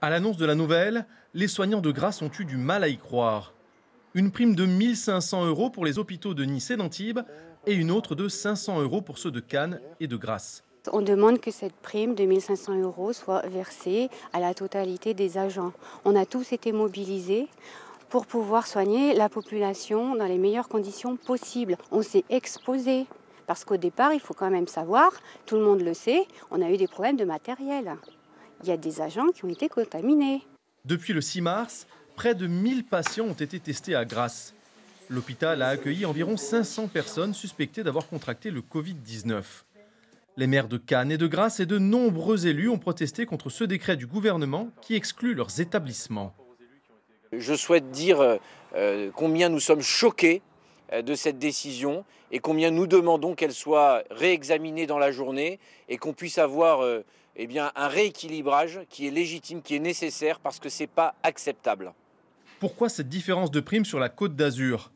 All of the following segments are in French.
À l'annonce de la nouvelle, les soignants de Grasse ont eu du mal à y croire. Une prime de 1500 euros pour les hôpitaux de Nice et d'Antibes et une autre de 500 euros pour ceux de Cannes et de Grasse. On demande que cette prime de 1500 euros soit versée à la totalité des agents. On a tous été mobilisés pour pouvoir soigner la population dans les meilleures conditions possibles. On s'est exposé parce qu'au départ, il faut quand même savoir, tout le monde le sait, on a eu des problèmes de matériel il y a des agents qui ont été contaminés. Depuis le 6 mars, près de 1000 patients ont été testés à Grasse. L'hôpital a accueilli environ 500 personnes suspectées d'avoir contracté le Covid-19. Les maires de Cannes et de Grasse et de nombreux élus ont protesté contre ce décret du gouvernement qui exclut leurs établissements. Je souhaite dire euh, combien nous sommes choqués euh, de cette décision et combien nous demandons qu'elle soit réexaminée dans la journée et qu'on puisse avoir euh, eh bien, un rééquilibrage qui est légitime, qui est nécessaire parce que ce n'est pas acceptable. Pourquoi cette différence de prime sur la côte d'Azur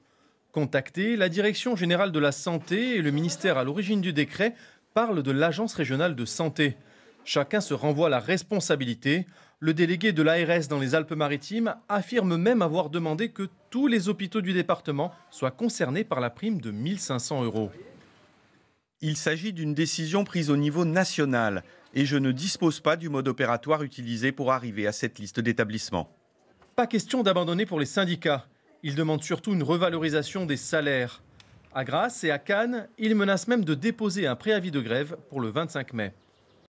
Contacté, la Direction générale de la santé et le ministère à l'origine du décret parlent de l'Agence régionale de santé. Chacun se renvoie la responsabilité le délégué de l'ARS dans les Alpes-Maritimes affirme même avoir demandé que tous les hôpitaux du département soient concernés par la prime de 1500 euros. Il s'agit d'une décision prise au niveau national et je ne dispose pas du mode opératoire utilisé pour arriver à cette liste d'établissements. Pas question d'abandonner pour les syndicats. Ils demandent surtout une revalorisation des salaires. À Grasse et à Cannes, ils menacent même de déposer un préavis de grève pour le 25 mai.